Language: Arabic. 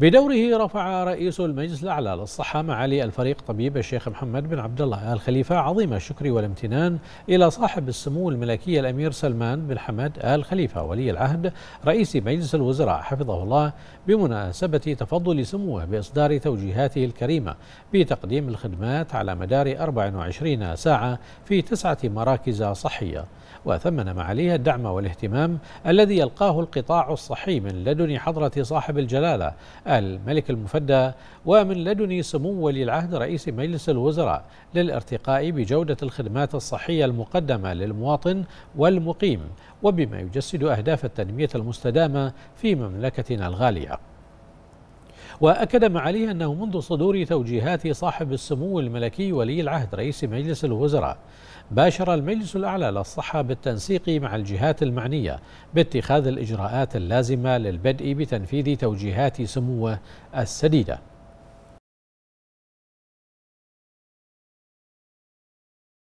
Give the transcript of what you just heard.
بدوره رفع رئيس المجلس الأعلى للصحة معالي الفريق طبيب الشيخ محمد بن عبد الله آل خليفة عظيم الشكر والامتنان إلى صاحب السمو الملكي الأمير سلمان بن حمد آل خليفة ولي العهد رئيس مجلس الوزراء حفظه الله بمناسبة تفضل سموه بإصدار توجيهاته الكريمة بتقديم الخدمات على مدار 24 ساعة في تسعة مراكز صحية وثمن معاليها الدعم والاهتمام الذي يلقاه القطاع الصحي من لدن حضرة صاحب الجلالة الملك المفدى ومن لدن سمو ولي العهد رئيس مجلس الوزراء للارتقاء بجودة الخدمات الصحية المقدمة للمواطن والمقيم وبما يجسد أهداف التنمية المستدامة في مملكتنا الغالية وأكد معاليه أنه منذ صدور توجيهات صاحب السمو الملكي ولي العهد رئيس مجلس الوزراء باشر المجلس الأعلى للصحة بالتنسيق مع الجهات المعنية باتخاذ الإجراءات اللازمة للبدء بتنفيذ توجيهات سموه السديدة